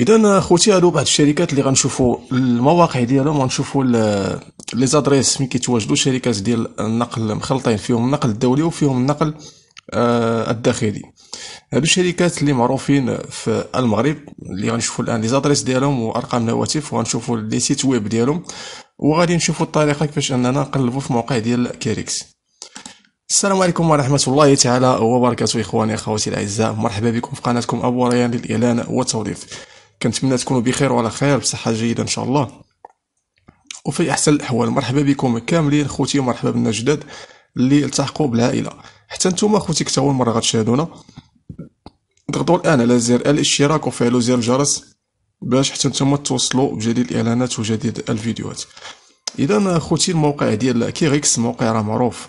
اذا خوتي هادو بعض الشركات اللي غنشوفوا المواقع ديالهم ونشوفوا لي زادريس فين كيتواجدوا الشركات ديال النقل مخلطين فيهم النقل الدولي وفيهم النقل آه الداخلي هادو الشركات اللي معروفين في المغرب اللي غنشوفوا الان لي زادريس ديالهم وارقام الهواتف وغنشوفوا لي سيت ويب ديالهم وغادي نشوفوا الطريقه كيفاش اننا نقلبوا في موقع ديال كاريكس السلام عليكم ورحمة الله تعالى وبركاته إخواني أخواتي الأعزاء مرحبا بكم في قناتكم أبو ريان للإعلان والتوظيف كنتمنى تكونوا بخير وعلى خير بصحه جيده ان شاء الله وفي احسن الاحوال مرحبا بكم كاملين خوتي ومرحبا بالنا جداد اللي التحقوا بالعائله حتى نتوما خوتي كتا اول مره غتشاهدونا ضغطوا الان على زر الاشتراك وفعلوا زر الجرس باش حتى نتوما توصلوا بجديد الاعلانات وجديد الفيديوهات اذا خوتي الموقع ديال كيغيكس موقع راه معروف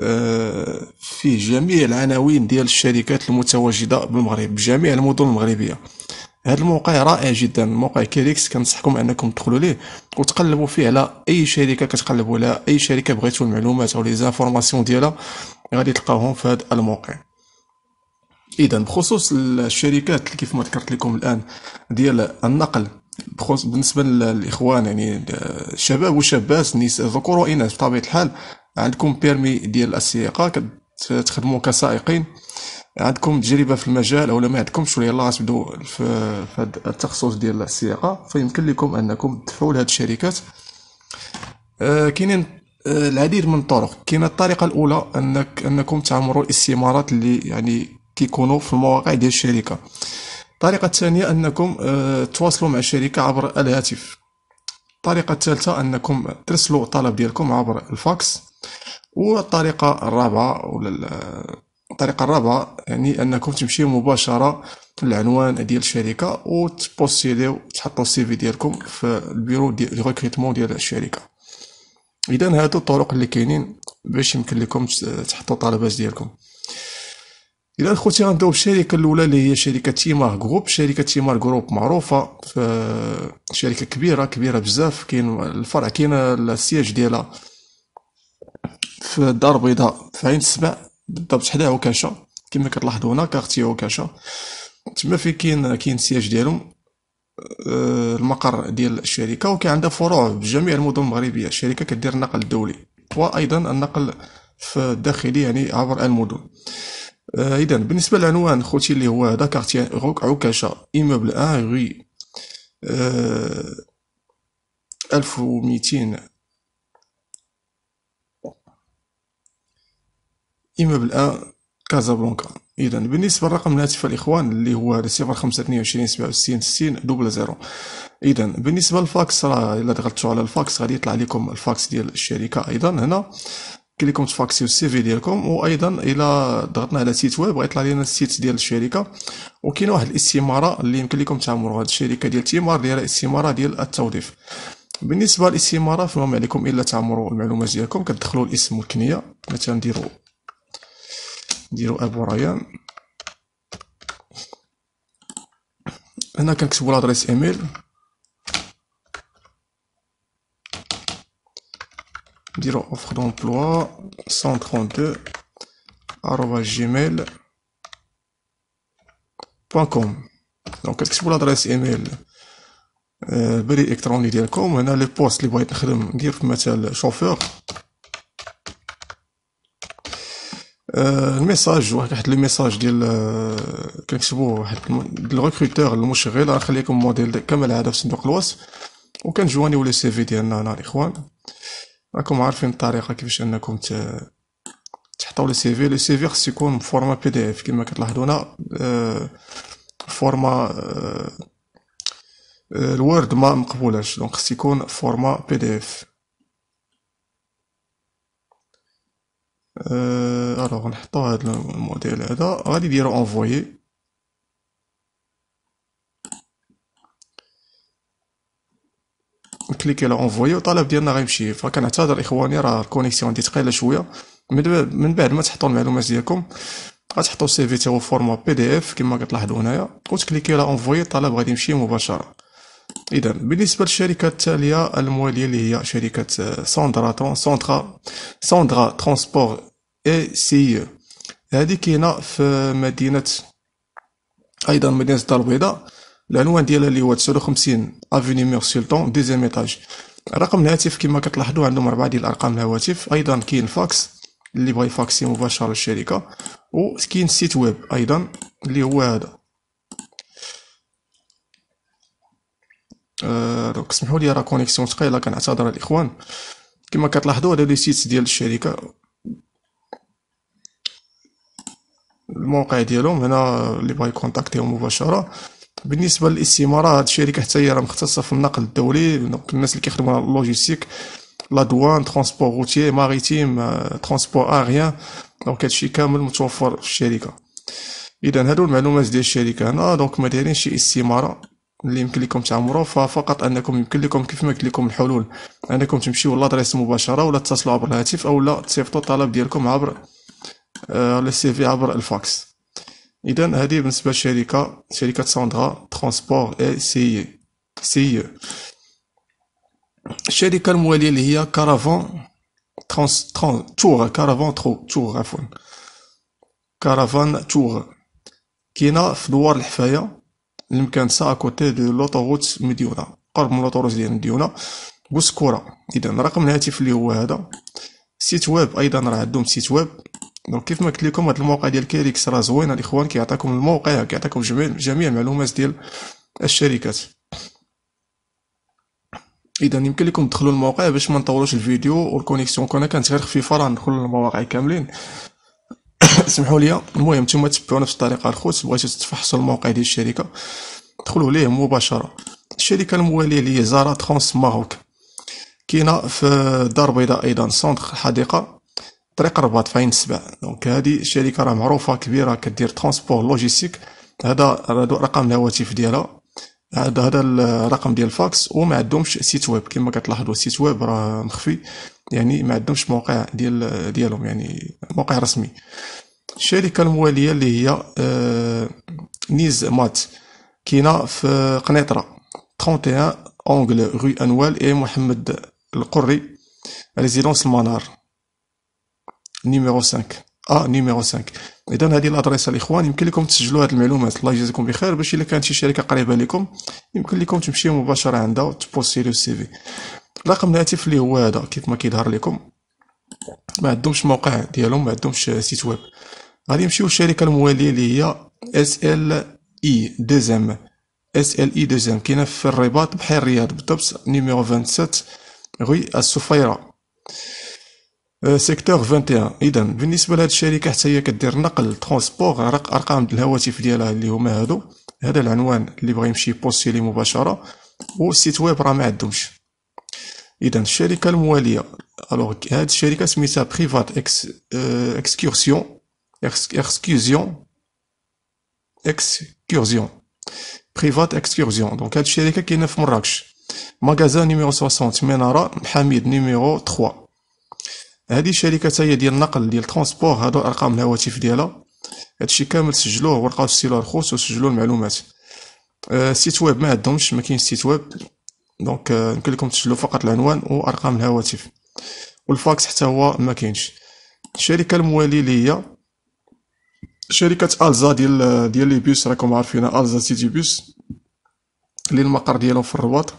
آه فيه جميع العناوين ديال الشركات المتواجده بالمغرب بجميع المدن المغربيه هذا الموقع رائع جدا موقع كيريكس كنصحكم انكم تدخلوا ليه وتقلبوا فيه على اي شركه كتقلبوا على اي شركه بغيتوا المعلومات او لي زانفورماسيون ديالها غادي تلقاوهم في هذا الموقع اذا بخصوص الشركات كيف ما ذكرت لكم الان ديال النقل بخصوص بالنسبه للاخوان يعني الشباب والشابات النساء ذكور واناث بطبيعه الحال عندكم بيرمي ديال السياقه كتخدموا كسائقين عندكم تجربه في المجال او ما عندكمش ولا يلاه تبداو في هذا التخصص ديال السياقه فيمكن لكم انكم تدفعوا لهاد الشركات آه، كاينين آه، العديد من الطرق كاينه الطريقه الاولى انك انكم تعمروا الاستمارات اللي يعني كيكونوا في المواقع ديال الشركه الطريقه الثانيه انكم آه، تواصلوا مع الشركه عبر الهاتف الطريقه الثالثه انكم ترسلوا الطلب ديالكم عبر الفاكس والطريقه الرابعه ولا الطريقه الرابعه يعني انكم تمشيو مباشره للعنوان ديال الشركه وتبوستيو تحطوا السي في ديالكم في البيرو ديال ريكروتمون ديال الشركه اذا هادو الطرق اللي كاينين باش يمكن لكم تحطوا الطلبات ديالكم اذا خوتي غنبداو بالشركه الاولى اللي هي شركه تيمار جروب شركه تيمار جروب معروفه في شركه كبيره كبيره بزاف كاين الفرع كاين السياج ديالها في الدار البيضاء في عين السبع بالضبط حدا عكاشة كما كتلاحظوا هنا كارتي عكاشة تما في كاين كاين السياج ديالهم آه، المقر ديال الشركه وكاين عندها فروع بجميع المدن المغربيه الشركه كدير النقل الدولي وايضا النقل في الداخلي يعني عبر المدن آه، اذا بالنسبه للعنوان خوتي اللي هو هذا كارتي عكاشة ايموبل ان ري 1200 إيمابل أن كازابلانكا إذا بالنسبة لرقم الهاتف الإخوان اللي هو صفر خمسة اثنين وعشرين سبعة وستين ستين دوبل زيرو إذا بالنسبة للفاكس راه إلا دخلتو على الفاكس غادي يطلع لكم الفاكس ديال الشركة أيضا هنا كليكم تفاكسيو السي في ديالكم وايضا الى ضغطنا على سيت ويب غيطلع لنا السيت ديال الشركه وكاين واحد الاستماره اللي يمكن لكم تعمروا هذه الشركه ديال تيمار دايره استماره ديال التوظيف بالنسبه للاستماره فما عليكم الا تعمروا المعلومات ديالكم كتدخلوا الاسم والكنيه مثلا نديروا نديرو ابو ريان هنا كنكتبو لادريس ايميل نديرو اوفر دومبلوا 132 جيميل gmail كوم دونك كتكتبو لادريس ايميل البريد آه، الالكتروني ديالكم هنا لي بوست لي بغيت نخدم ندير مثلا شوفور الميساج واحد واحد لو ميساج ديال كنكتبو واحد ريكروتور المشغل راه خليكم موديل كما العاده في صندوق الوصف وكنجوانيو لي سي في ديالنا انا الاخوان راكم عارفين الطريقه كيفاش انكم تحطوا لي سي في لي سي في خص يكون فورما بي دي اف كما كتلاحظوا هنا فورما الوورد ما مقبولاش دونك خص يكون فورما بي دي اف الوغ نحطو هاد الموديل هذا غادي نديرو انفوي كليكي على و والطلب ديالنا غيمشي فكنعتذر اخواني راه الكونيكسيون عندي تقيله شويه من بعد ما تحطوا المعلومات ديالكم غتحطوا السي في تاعو فورما بي دي اف كما كتلاحظوا هنايا وتكليكي على انفوي الطلب غادي يمشي مباشره اذا بالنسبه للشركه التاليه المواليه اللي هي شركه آه، ساندرا ساندرا ساندرا ترونسبور اي سي هذه كاينه في مدينه ايضا مدينه الدار البيضاء العنوان ديالها اللي هو 59 افوني مير سلطون ديزيام ايطاج رقم الهاتف كما كتلاحظوا عندهم اربعه ديال ارقام الهواتف ايضا كاين فاكس اللي بغا يفاكسي مباشره للشركه وكاين سيت ويب ايضا اللي هو هذا آه، دونك سمحوا لي راه كونيكسيون ثقيله كنعتذر الاخوان كما كتلاحظوا هادو لي سيت ديال الشركه الموقع ديالهم هنا اللي بغا يكونتاكتيهم مباشره بالنسبه للاستماره هاد الشركه حتى هي راه مختصه في النقل الدولي الناس اللي كيخدموا على اللوجيستيك لا دوان ترونسبور روتي ماريتيم آه، ترونسبور اريان دونك هادشي كامل متوفر في الشركه اذا هادو المعلومات ديال الشركه هنا دونك ما دايرين شي استماره اللي يمكن لكم تعمروا ففقط انكم يمكن لكم كيف ما قلت لكم الحلول انكم تمشيو لادريس مباشره ولا تتصلوا عبر الهاتف او لا تصيفطوا الطلب ديالكم عبر آه، لي لو سي في عبر الفاكس اذا هذه بالنسبه للشركه شركه ساندرا ترونسبور اي سي سي الشركه المواليه اللي هي كارافون ترانس ترون تور كارافون ترو تور عفوا كارافان تور كاينه في دوار الحفايه المكان سا اكوتي دو لوطوغوت مديونة قرب من لوطوغوت ديال مديونة وسكورة اذا رقم الهاتف اللي هو هذا سيت ويب ايضا راه عندهم سيت ويب دونك كيف ما قلت لكم هذا الموقع ديال كيريكس راه زوين الاخوان كيعطيكم الموقع كيعطيكم جميع جميع المعلومات ديال الشركات اذا يمكن لكم تدخلوا الموقع باش ما نطولوش الفيديو والكونيكسيون كنا كانت غير خفيفه راه ندخلوا المواقع كاملين سمحوا لي المهم نتوما تبعوا نفس الطريقه الخوت بغيتو تفحصوا الموقع ديال الشركه دخلوا ليه مباشره الشركه المواليه لي زارا ترونس ماروك كاينه في الدار البيضاء ايضا سونتر الحديقه طريق الرباط فاين سبع دونك هذه شركه راه معروفه كبيره كدير ترونسبور لوجيستيك هذا رقم الهواتف ديالها هذا هذا الرقم ديال الفاكس وما عندهمش سيت ويب كما كتلاحظوا السيت ويب راه مخفي يعني ما عندهمش موقع ديال ديالهم يعني موقع رسمي الشركه المواليه اللي هي آه، نيز مات كاينه في قنيطره 31 اونغل روي انوال اي محمد القري ريزيدونس المنار نيميرو 5 اه نيميرو 5 اذا هذه الادريس الاخوان يمكن لكم تسجلوا هذه المعلومات الله يجازيكم بخير باش الا كانت شي شركه قريبه لكم يمكن لكم تمشيو مباشره عندها وتبوستيو السي في رقم الهاتف اللي هو هذا كيف ما كيظهر لكم ما عندهمش موقع ديالهم ما عندهمش سيت ويب غادي نمشيو للشركه المواليه اللي هي اس ال اي دوزام اس ال اي دوزام كاينه في الرباط بحال الرياض بالضبط نيميرو 27 غي السفيره سيكتور 21 اذا بالنسبه لهاد الشركه حتى هي كدير نقل ترونسبور ارقام الهواتف ديالها اللي هما هادو هذا العنوان اللي بغى يمشي لي مباشره والسيت ويب راه ما عندهمش اذا الشركه المواليه الوغ هاد الشركه سميتها بريفات اكس اكسكورسيون excursion excursion private excursion. دونك هاد الشركه كاينه في مراكش مغازا نيميرو 60 مناره حميد نيميرو 3 هادي شركه تاهي ديال النقل ديال ترونسبور هادو ارقام الهواتف ديالها هادشي كامل سجلوه ولقاو في السيلو الخوص وسجلوا المعلومات السيت آه، ويب ما عندهمش ما كاينش سيت ويب دونك آه، يمكن لكم تسجلوا فقط العنوان وارقام الهواتف والفاكس حتى هو ما كاينش الشركه المواليه ليا شركه الزا ديال ديال لي بيس راكم عارفينها الزا سيتي بيس اللي المقر ديالهم في الرباط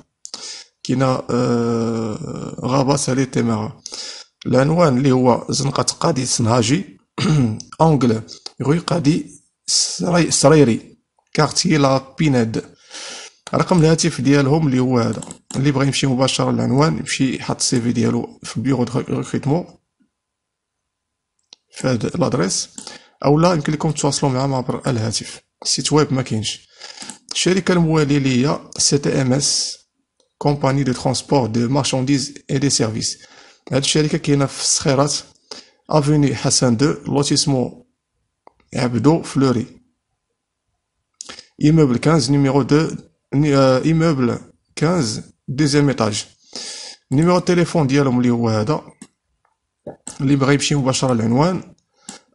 كاينه آه غابه سالي تيمارا العنوان اللي هو زنقه قادي سنهاجي أونجل غوي قادي سري سريري كارتي لا بيناد رقم الهاتف ديالهم اللي هو هذا اللي بغى يمشي مباشره للعنوان يمشي يحط السي في ديالو في بيرو دو ريكريتمون في هاد لادريس او لا يمكن لكم تتواصلوا معهم عبر الهاتف السيت ويب ما كاينش الشركه المواليه ليا سي تي ام اس كومباني دو ترونسبور دو مارشانديز اي دي سيرفيس هاد الشركه كاينه في الصخيرات افيني حسن دو لوتيسمو عبدو فلوري ايموبل 15 نيميرو 2 ايموبل 15 دوزيام ايطاج نيميرو التليفون ديالهم اللي هو هذا اللي بغى يمشي مباشره للعنوان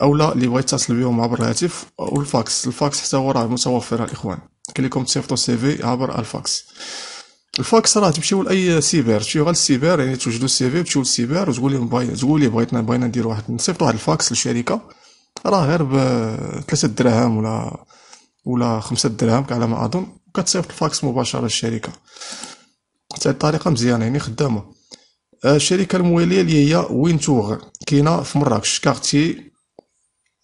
او لا اللي بغا يتصل بهم عبر الهاتف او الفاكس الفاكس حتى هو راه متوفر الاخوان كليكم تصيفطوا سي في عبر الفاكس الفاكس راه تمشيو لاي سيبر تمشيو غير للسيبر يعني توجدوا السي في تمشيو للسيبر وتقول لهم بغيت تقول لي بغيتنا بغينا ندير واحد نصيفطوا واحد الفاكس للشركه راه غير ب 3 دراهم ولا ولا 5 دراهم على ما اظن كتصيفط الفاكس مباشره للشركه حتى الطريقه مزيانه يعني خدامه الشركه المواليه اللي هي وينتوغ كاينه في مراكش كارتي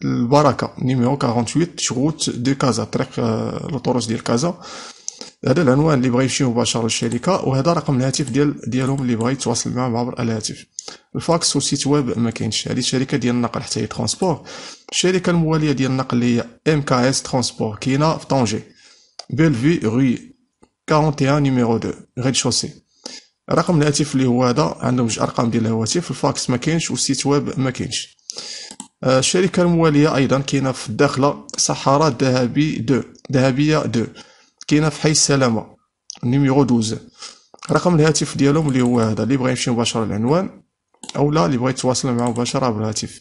البركه نيميرو 48 شغوت دو كازا طريق آه، لوطوروس ديال كازا هذا العنوان اللي بغا يمشيو مباشره للشركه وهذا رقم الهاتف ديال ديالهم اللي بغا يتواصل معهم عبر الهاتف الفاكس والسيت ويب ما كاينش هذه الشركه ديال النقل حتى هي ترونسبور الشركه المواليه ديال النقل اللي هي ام كي اس ترونسبور كاينه في طونجي بيلفي روي 41 نيميرو 2 غير شوسي رقم الهاتف اللي هو هذا عندهم جوج ارقام ديال الهواتف الفاكس ما كاينش والسيت ويب ما كاينش آه، الشركه المواليه ايضا كاينه في الداخله صحراء ذهبي دو ذهبيه دو كاينه في حي السلامه نيميرو 12 رقم الهاتف ديالهم اللي هو هذا اللي بغى يمشي مباشره للعنوان او لا اللي بغى يتواصل معه مباشره عبر الهاتف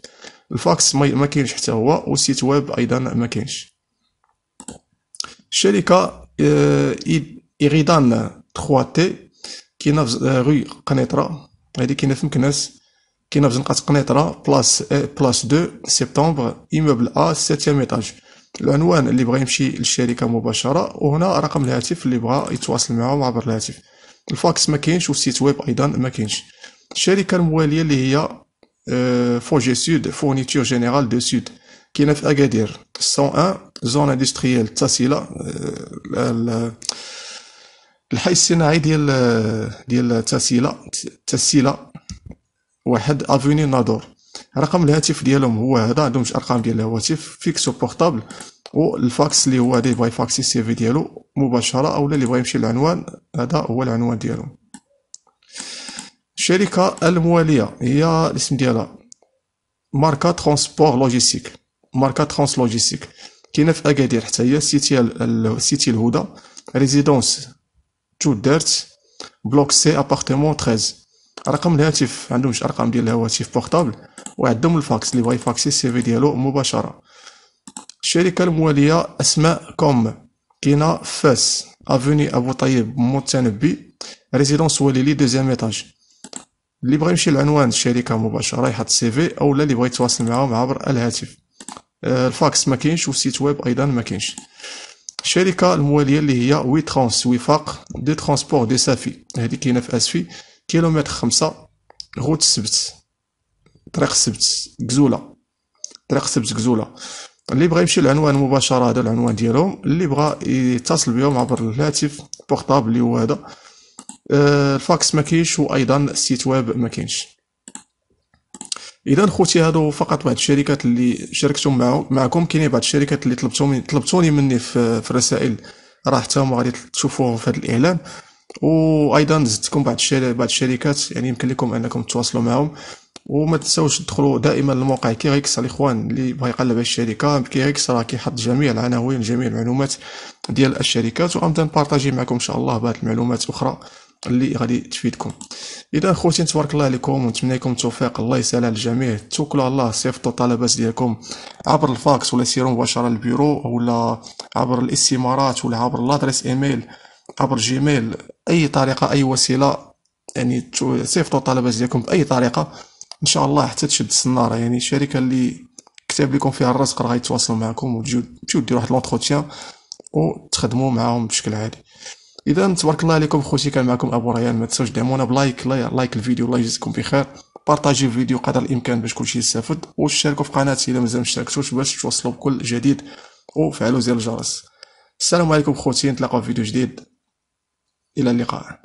الفاكس ما كاينش حتى هو والسيت ويب ايضا ما كاينش الشركه آه، ايريدان 3 تي كاينه في آه، رue قنيطره هذه كاينه في مكناس كاينه في زنقه قنيطره بلاس إيه، بلاس 2 سبتمبر ايموبل ا 7 ايطاج العنوان اللي بغى يمشي للشركه مباشره وهنا رقم الهاتف اللي بغى يتواصل معهم عبر الهاتف الفاكس ما كاينش والسيت ويب ايضا ما كاينش الشركه المواليه اللي هي فوجي سود فورنيتور جينيرال دو سود كاينه في اكادير 101 زون اندستريال تاسيلا آه، الحي الصناعي ديال آه، ديال تاسيلا تاسيلا واحد افوني نادور رقم الهاتف ديالهم هو هذا عندهم جوج ارقام ديال الهواتف فيكس بورطابل والفاكس اللي هو اللي باي فاكسي سي في ديالو مباشره اولا اللي بغا يمشي للعنوان هذا هو العنوان ديالو الشركه المواليه هي الاسم ديالها ماركا ترونسبور لوجيستيك ماركا ترونس لوجيستيك كاينه في اكادير حتى هي سيتي سيتي الهدى ريزيدونس تو دارت بلوك سي ابارتمون 13 رقم الهاتف عندهم جوج ارقام ديال الهواتف بورطابل وعندهم الفاكس اللي بغا يفاكسي السي في ديالو مباشره الشركه المواليه اسماء كوم كينا فاس افوني ابو طيب متنبي ريزيدونس وليلي دوزيام ايطاج اللي بغى يمشي لعنوان الشركه مباشره يحط السي في او اللي بغى يتواصل معاهم عبر الهاتف آه، الفاكس ما كاينش والسيت ويب ايضا ما كاينش الشركه المواليه اللي هي وي ترانس وفاق دي ترونسبور دي سافي هذه كاينه في اسفي كيلومتر خمسة غوت السبت طريق السبت كزولة طريق السبت كزولة اللي بغى يمشي للعنوان مباشرة هذا العنوان ديالهم اللي بغى يتصل بهم عبر الهاتف بورطابل اللي هو هذا آه، الفاكس ما كاينش وايضا السيت ويب ما كاينش اذا خوتي هادو فقط بعض الشركات اللي شاركتهم معهم معكم كاينين بعض الشركات اللي طلبتوني طلبتوني مني في, في الرسائل راه حتى هما غادي تشوفوهم في هذا الاعلان وايضا زدتكم بعض بعض الشركات يعني يمكن لكم انكم تتواصلوا معهم وما تنساوش تدخلوا دائما لموقع كيريكس الاخوان اللي بغى يقلب الشركه كيريكس راه كيحط جميع العناوين جميع المعلومات ديال الشركات وغنبدا نبارطاجي معكم ان شاء الله بعض المعلومات اخرى اللي غادي تفيدكم اذا خوتي تبارك الله عليكم ونتمنى لكم التوفيق الله يسهل على الجميع توكلوا على الله صيفطوا الطلبات ديالكم عبر الفاكس ولا سيروا مباشره للبيرو ولا عبر الاستمارات ولا عبر لادريس ايميل عبر جيميل اي طريقه اي وسيله يعني سيفطوا الطلبات ديالكم باي طريقه ان شاء الله حتى تشد السناره يعني الشركه اللي كتاب لكم فيها الرزق راه يتواصل معكم وتجيو ديروا واحد لونتروتيان وتخدموا معاهم بشكل عادي اذا تبارك الله عليكم خوتي كان معكم ابو ريان ما تنساوش دعمونا بلايك لايك الفيديو الله يجزيكم بخير بارطاجي الفيديو قدر الامكان باش كلشي يستافد وشاركوا في قناتي اذا مازال ما اشتركتوش باش توصلوا بكل جديد وفعلوا زر الجرس السلام عليكم خوتي نتلاقاو في فيديو جديد إلى اللقاء.